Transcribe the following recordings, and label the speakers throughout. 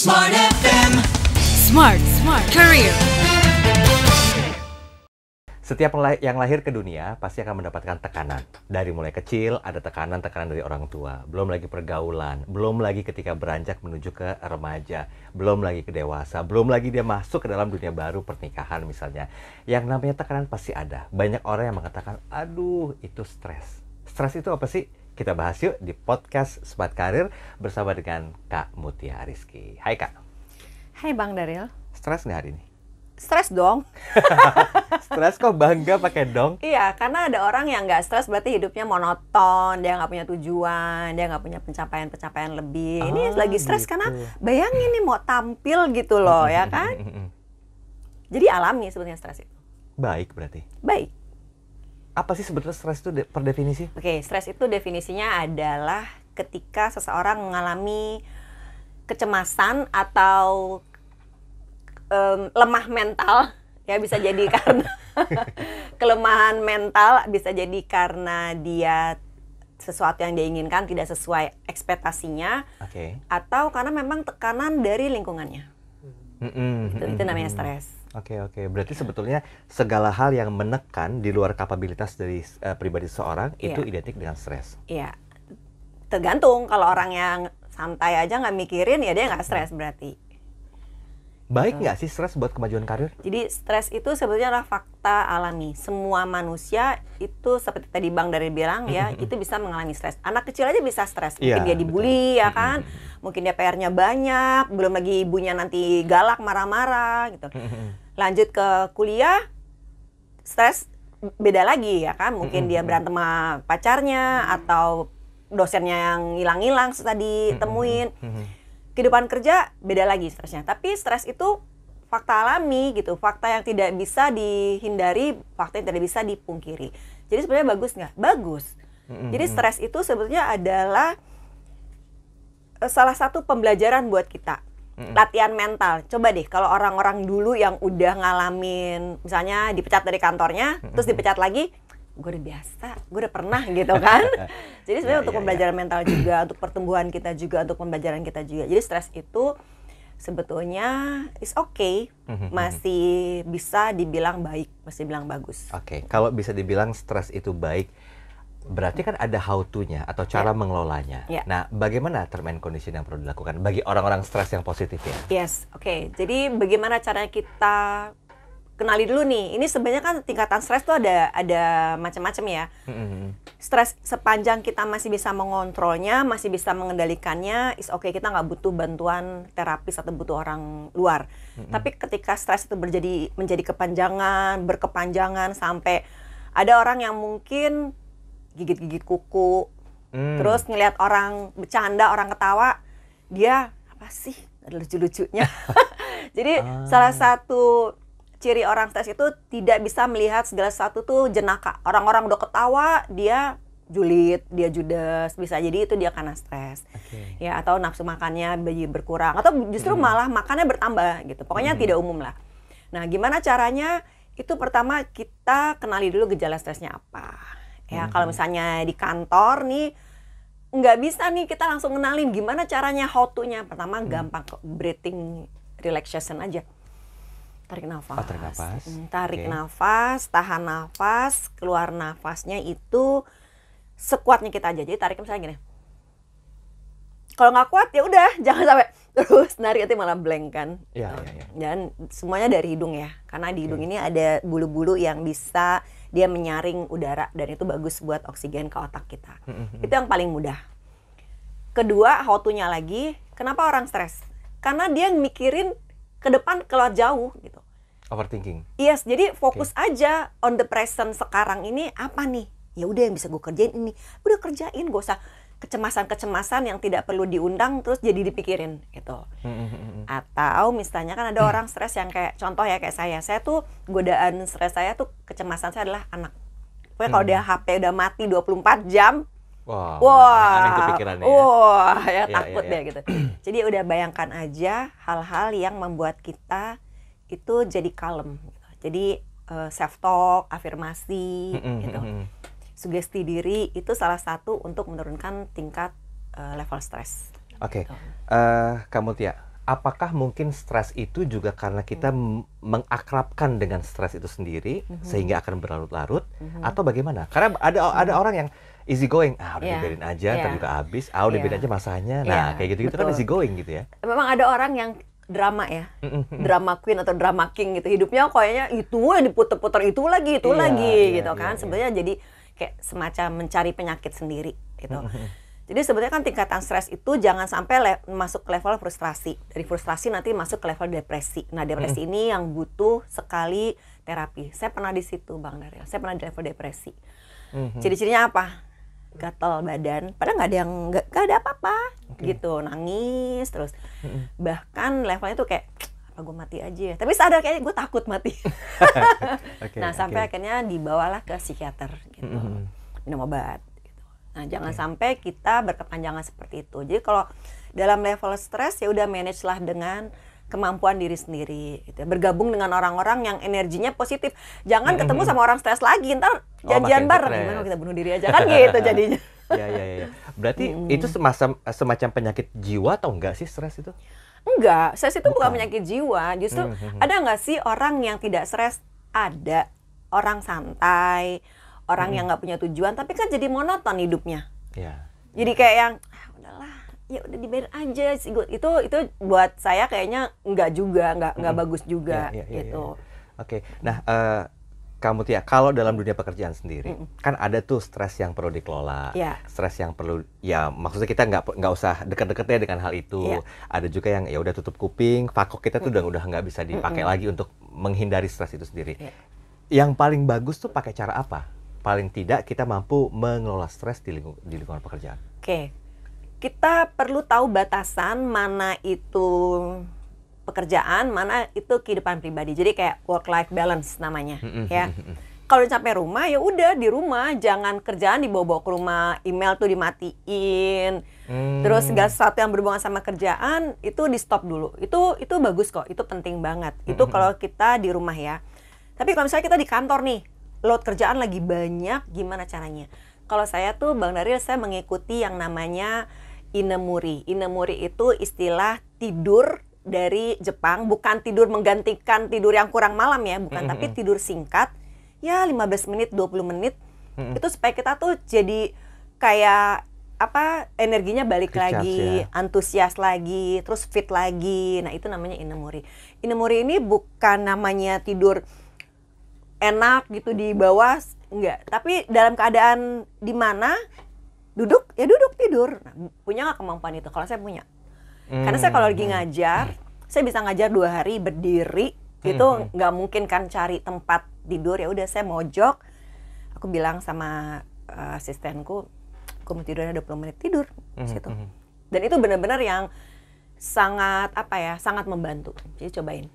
Speaker 1: Smart FM. Smart, smart career.
Speaker 2: Setiap yang lahir ke dunia pasti akan mendapatkan tekanan. Dari mulai kecil ada tekanan-tekanan dari orang tua, belum lagi pergaulan, belum lagi ketika beranjak menuju ke remaja, belum lagi ke dewasa, belum lagi dia masuk ke dalam dunia baru pernikahan misalnya. Yang namanya tekanan pasti ada. Banyak orang yang mengatakan, "Aduh, itu stres." Stres itu apa sih? Kita bahas yuk di podcast Sobat Karir bersama dengan Kak Mutia Rizky. Hai Kak.
Speaker 1: Hai Bang daryl
Speaker 2: Stres nggak hari ini?
Speaker 1: Stres dong.
Speaker 2: stres kok bangga pakai dong?
Speaker 1: Iya, karena ada orang yang nggak stres berarti hidupnya monoton, dia nggak punya tujuan, dia nggak punya pencapaian-pencapaian lebih. Oh, ini lagi stres gitu. karena bayangin nih mau tampil gitu loh ya kan? Jadi alami sebenarnya stres itu.
Speaker 2: Baik berarti. Baik apa sih sebetulnya stres itu per definisi?
Speaker 1: Oke, okay, stres itu definisinya adalah ketika seseorang mengalami kecemasan atau um, lemah mental ya bisa jadi karena kelemahan mental bisa jadi karena dia sesuatu yang dia inginkan tidak sesuai ekspektasinya okay. atau karena memang tekanan dari lingkungannya
Speaker 2: mm -hmm. itu, itu namanya stres Oke okay, oke, okay. berarti sebetulnya segala hal yang menekan di luar kapabilitas dari uh, pribadi seorang yeah. itu identik dengan stres.
Speaker 1: Iya, yeah. tergantung kalau orang yang santai aja nggak mikirin ya dia nggak stres berarti. Baik nggak
Speaker 2: sih stres buat kemajuan karir?
Speaker 1: Jadi stres itu sebetulnya adalah fakta alami. Semua manusia itu seperti tadi Bang dari bilang ya, itu bisa mengalami stres. Anak kecil aja bisa stres. Iya, mungkin yeah, dia dibully betul. ya kan, mungkin dia PR-nya banyak, belum lagi ibunya nanti galak marah-marah gitu lanjut ke kuliah stres beda lagi ya kan mungkin dia berantem sama pacarnya atau dosennya yang hilang-hilang setelah ditemuin kehidupan kerja beda lagi stresnya tapi stres itu fakta alami gitu fakta yang tidak bisa dihindari fakta yang tidak bisa dipungkiri jadi sebenarnya bagus nggak bagus jadi stres itu sebetulnya adalah eh, salah satu pembelajaran buat kita -hmm. latihan mental. Coba deh kalau orang-orang dulu yang udah ngalamin misalnya dipecat dari kantornya, mm -hmm. terus dipecat lagi, gue udah biasa, gue udah pernah gitu kan. Jadi sebenarnya yeah, untuk ya, ya. pembelajaran yeah. mental juga, untuk pertumbuhan kita juga, untuk pembelajaran kita juga. Jadi stres itu sebetulnya is okay, mm-hmm. mm-hmm. masih bisa dibilang baik, masih bilang bagus. Oke, okay.
Speaker 2: kalau bisa dibilang stres itu baik Berarti kan ada how to-nya atau cara yeah. mengelolanya. Yeah. Nah, bagaimana term and condition yang perlu dilakukan bagi orang-orang stres yang positif ya?
Speaker 1: Yes, oke. Okay. Jadi bagaimana caranya kita kenali dulu nih. Ini sebenarnya kan tingkatan stres tuh ada ada macam-macam ya. Mm-hmm. Stres sepanjang kita masih bisa mengontrolnya, masih bisa mengendalikannya, is oke okay. kita nggak butuh bantuan terapis atau butuh orang luar. Mm-hmm. Tapi ketika stres itu menjadi menjadi kepanjangan, berkepanjangan sampai ada orang yang mungkin gigit-gigit kuku. Hmm. Terus ngelihat orang bercanda, orang ketawa, dia apa sih? Ada lucu-lucunya. Jadi ah. salah satu ciri orang stres itu tidak bisa melihat segala sesuatu tuh jenaka. Orang-orang udah ketawa, dia julid, dia judes, bisa jadi itu dia karena stres. Okay. Ya atau nafsu makannya bayi berkurang atau justru hmm. malah makannya bertambah gitu. Pokoknya hmm. tidak umum lah. Nah, gimana caranya? Itu pertama kita kenali dulu gejala stresnya apa. Ya, hmm. kalau misalnya di kantor nih nggak bisa nih kita langsung kenalin gimana caranya how to-nya. Pertama hmm. gampang breathing relaxation aja. Tarik nafas. Oh, tarik nafas. Hmm, tarik okay. nafas, tahan nafas, keluar nafasnya itu sekuatnya kita aja. Jadi tarik misalnya gini kalau nggak kuat ya udah jangan sampai terus nari itu malah blank kan ya, ya, ya. dan semuanya dari hidung ya karena di hidung ini ada bulu-bulu yang bisa dia menyaring udara dan itu bagus buat oksigen ke otak kita hmm, hmm, hmm. itu yang paling mudah kedua how to-nya lagi kenapa orang stres karena dia mikirin ke depan keluar jauh gitu overthinking yes jadi fokus okay. aja on the present sekarang ini apa nih ya udah yang bisa gue kerjain ini udah kerjain gak usah kecemasan-kecemasan yang tidak perlu diundang terus jadi dipikirin gitu. Hmm, hmm, hmm, Atau misalnya kan ada orang stres yang kayak contoh ya kayak saya, saya tuh godaan stres saya tuh kecemasan saya adalah anak. Pokoknya kalau dia HP udah mati 24 jam,
Speaker 2: wah, wow, wah, wow, ya, ya iya, takut ya, ya. deh iya. gitu.
Speaker 1: Jadi udah bayangkan aja hal-hal yang membuat kita itu jadi kalem. Gitu. Jadi uh, eh, self talk, afirmasi, gitu sugesti diri itu salah satu untuk menurunkan tingkat uh, level stres.
Speaker 2: Oke, okay. Gitu. uh, eh, kamu Tia, apakah mungkin stres itu juga karena kita hmm. mengakrabkan dengan stres itu sendiri hmm. sehingga akan berlarut-larut hmm. atau bagaimana? Karena ada hmm. ada orang yang easy going, ah udah yeah. Iya. aja, yeah. juga habis, ah udah yeah. Iya. aja masanya, iya. nah yeah. kayak gitu-gitu kan easy going gitu ya.
Speaker 1: Memang ada orang yang drama ya, drama queen atau drama king gitu hidupnya kayaknya itu yang diputer-puter itu lagi itu yeah, lagi yeah, gitu yeah, kan yeah, sebenarnya jadi kayak semacam mencari penyakit sendiri gitu. Hmm, hmm. Jadi sebetulnya kan tingkatan stres itu jangan sampai le- masuk ke level frustrasi. Dari frustrasi nanti masuk ke level depresi. Nah depresi hmm. ini yang butuh sekali terapi. Saya pernah di situ Bang Daryl. Saya pernah di level depresi.
Speaker 2: Hmm. hmm. Ciri-cirinya
Speaker 1: apa? Gatal badan. Padahal nggak ada yang nggak ada apa-apa okay. gitu. Nangis terus. Hmm. Bahkan levelnya tuh kayak apa gue mati aja ya tapi sadar kayaknya gue takut mati okay, nah sampai okay. akhirnya dibawalah ke psikiater
Speaker 2: gitu mm-hmm.
Speaker 1: minum obat gitu. nah jangan okay. Iya. sampai kita berkepanjangan seperti itu jadi kalau dalam level stres ya udah manage lah dengan kemampuan diri sendiri gitu ya. bergabung dengan orang-orang yang energinya positif jangan mm-hmm. ketemu sama orang stres lagi ntar oh, janjian bareng gimana kita bunuh diri aja kan gitu jadinya ya ya
Speaker 2: ya berarti mm. itu semacam semacam penyakit jiwa atau enggak sih stres itu
Speaker 1: Enggak, stres itu bukan, bukan penyakit jiwa. Justru hmm, hmm, hmm. ada nggak sih orang yang tidak stres? Ada orang santai, orang hmm. yang nggak punya tujuan, tapi kan jadi monoton hidupnya. Yeah. Jadi kayak yang ah, udahlah, ya udah dibayar aja. sih. Itu itu buat saya kayaknya nggak juga, nggak nggak hmm. bagus juga yeah, yeah, yeah, iya, gitu. Yeah.
Speaker 2: Oke, okay. nah. Uh, kamu Tia, ya, kalau dalam dunia pekerjaan sendiri, mm kan ada tuh stres yang perlu dikelola, yeah. stres yang perlu, ya maksudnya kita nggak nggak usah dekat deketnya dengan hal itu. Yeah. Ada juga yang ya udah tutup kuping, fakok kita tuh mm udah udah nggak bisa dipakai mm lagi untuk menghindari stres itu sendiri. Yeah. Yang paling bagus tuh pakai cara apa? Paling tidak kita mampu mengelola stres di, lingkung, di lingkungan pekerjaan.
Speaker 1: Oke, okay. kita perlu tahu batasan mana itu pekerjaan, mana itu kehidupan pribadi. Jadi kayak work life balance namanya, ya. Kalau sampai rumah ya udah di rumah, jangan kerjaan dibawa-bawa ke rumah, email tuh dimatiin. Hmm. Terus segala sesuatu yang berhubungan sama kerjaan itu di stop dulu. Itu itu bagus kok, itu penting banget. Itu kalau kita di rumah ya. Tapi kalau misalnya kita di kantor nih, load kerjaan lagi banyak, gimana caranya? Kalau saya tuh Bang Daril, saya mengikuti yang namanya inemuri. Inemuri itu istilah tidur dari Jepang bukan tidur menggantikan tidur yang kurang malam ya, bukan mm -hmm. tapi tidur singkat ya 15 menit, 20 menit. Mm -hmm. Itu supaya kita tuh jadi kayak apa energinya balik Recharge, lagi, ya. antusias lagi, terus fit lagi. Nah, itu namanya inemori. Inemori ini bukan namanya tidur enak gitu di bawah enggak, tapi dalam keadaan di mana duduk ya duduk tidur. Nah, punya nggak kemampuan itu? Kalau saya punya.
Speaker 2: Hmm. Karena saya kalau lagi
Speaker 1: ngajar, saya bisa ngajar dua hari berdiri hmm. itu mhm. nggak mungkin kan cari tempat tidur ya udah saya mojok. Aku bilang sama uh, asistenku, aku mau tidurnya 20 menit tidur hmm. situ. Mhm. Dan itu benar-benar yang sangat apa ya, sangat membantu. Jadi cobain.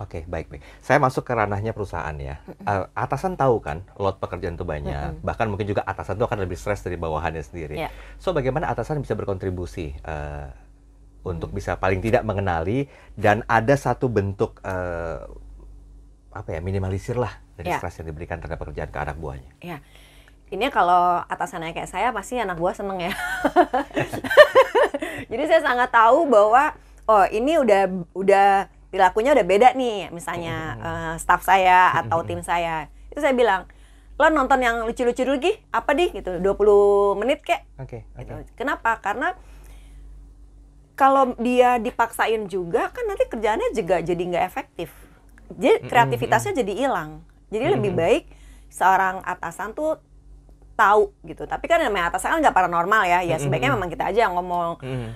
Speaker 2: Oke, okay, baik baik. Saya masuk ke ranahnya perusahaan ya. Uh, atasan tahu kan, load pekerjaan itu banyak. Mm -hmm. Bahkan mungkin juga atasan itu akan lebih stres dari bawahannya sendiri. Yeah. So bagaimana atasan bisa berkontribusi uh, untuk bisa paling tidak mengenali dan ada satu bentuk uh, apa ya minimalisir lah dari ya. stres yang diberikan terhadap pekerjaan ke anak buahnya.
Speaker 1: Ya. Ini kalau atasannya kayak saya pasti anak buah seneng ya. Jadi saya sangat tahu bahwa oh ini udah udah perilakunya udah beda nih misalnya hmm. uh, staff saya atau mm-hmm. tim saya. Itu saya bilang, "Lo nonton yang lucu-lucu lagi Apa di gitu, 20 menit kek." Oke. Okay, okay. gitu. Kenapa? Karena kalau dia dipaksain juga kan nanti kerjaannya juga jadi nggak efektif jadi kreativitasnya mm -hmm. jadi hilang jadi mm -hmm. lebih baik seorang atasan tuh tahu gitu tapi kan namanya atasan kan nggak paranormal ya ya sebaiknya mm -hmm. memang kita aja yang ngomong mm -hmm.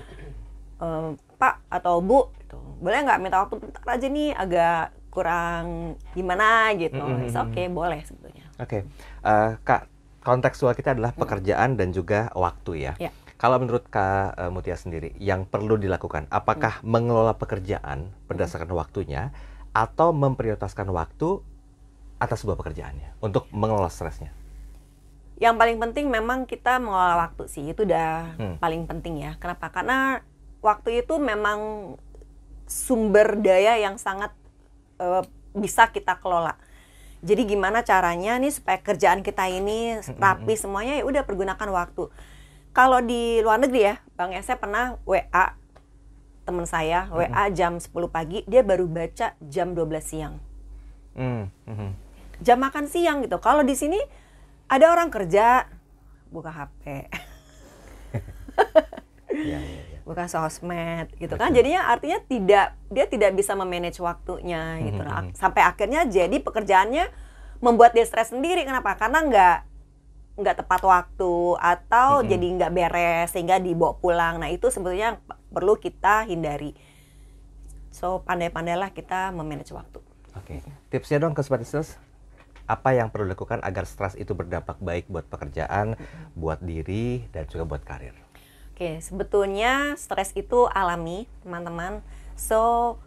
Speaker 1: ehm, pak atau bu gitu. boleh nggak minta waktu bentar aja nih agak kurang gimana gitu mm -hmm. oke okay, boleh sebetulnya
Speaker 2: oke okay. uh, eh, kak kontekstual kita adalah pekerjaan mm. dan juga waktu ya. Yeah. Kalau menurut Kak eh, Mutia sendiri, yang perlu dilakukan, apakah hmm. mengelola pekerjaan berdasarkan hmm. waktunya atau memprioritaskan waktu atas sebuah pekerjaannya untuk mengelola stresnya?
Speaker 1: Yang paling penting memang kita mengelola waktu sih, itu udah hmm. paling penting ya. Kenapa? Karena waktu itu memang sumber daya yang sangat uh, bisa kita kelola. Jadi gimana caranya nih supaya kerjaan kita ini hmm, hmm, hmm. rapi semuanya ya udah pergunakan waktu kalau di luar negeri ya, Bang Ese pernah WA teman saya, WA mm-hmm. jam 10 pagi, dia baru baca jam 12 siang.
Speaker 2: Mm-hmm.
Speaker 1: Jam makan siang gitu. Kalau di sini ada orang kerja, buka HP. Iya, iya, iya. Buka sosmed gitu kan. Jadinya artinya tidak dia tidak bisa memanage waktunya gitu. mm sampai akhirnya jadi pekerjaannya membuat dia stres sendiri. Kenapa? Karena nggak nggak tepat waktu atau mm -hmm. jadi nggak beres sehingga dibawa pulang. Nah itu sebetulnya perlu kita hindari. So pandai-pandailah kita memanage waktu.
Speaker 2: Oke, okay. tipsnya dong ke sales apa yang perlu dilakukan agar stres itu berdampak baik buat pekerjaan, mm -hmm. buat diri dan juga buat karir.
Speaker 1: Oke, okay, sebetulnya stres itu alami teman-teman. So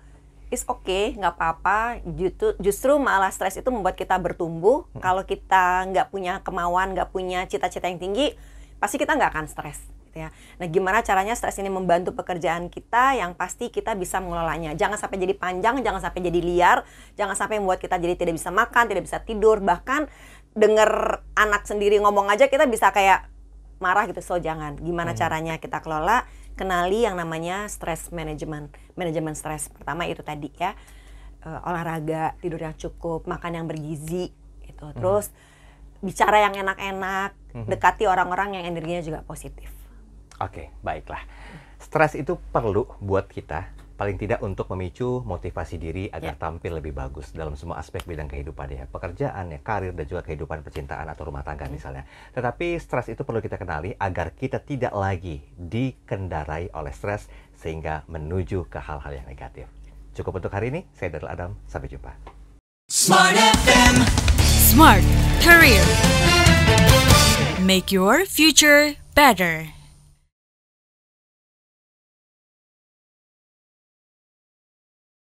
Speaker 1: is okay, nggak apa-apa. Justru, justru malah stres itu membuat kita bertumbuh. Hmm. Kalau kita nggak punya kemauan, nggak punya cita-cita yang tinggi, pasti kita nggak akan stres. Gitu ya. Nah, gimana caranya stres ini membantu pekerjaan kita? Yang pasti kita bisa mengelolanya. Jangan sampai jadi panjang, jangan sampai jadi liar, jangan sampai membuat kita jadi tidak bisa makan, tidak bisa tidur, bahkan dengar anak sendiri ngomong aja kita bisa kayak marah gitu. So jangan. Gimana hmm. caranya kita kelola? kenali yang namanya stress management. Manajemen stres pertama itu tadi ya. Uh, olahraga, tidur yang cukup, makan yang bergizi gitu. Hmm. Terus hmm. bicara yang enak-enak, hmm. dekati orang-orang yang energinya juga positif.
Speaker 2: Oke, okay, baiklah. Stres itu perlu buat kita paling tidak untuk memicu motivasi diri agar yeah. tampil lebih bagus dalam semua aspek bidang kehidupan ya pekerjaan ya karir dan juga kehidupan percintaan atau rumah tangga mm. misalnya tetapi stres itu perlu kita kenali agar kita tidak lagi dikendarai oleh stres sehingga menuju ke hal-hal yang negatif cukup untuk hari ini saya Daryl Adam sampai jumpa
Speaker 1: Smart FM Smart Career Make your future better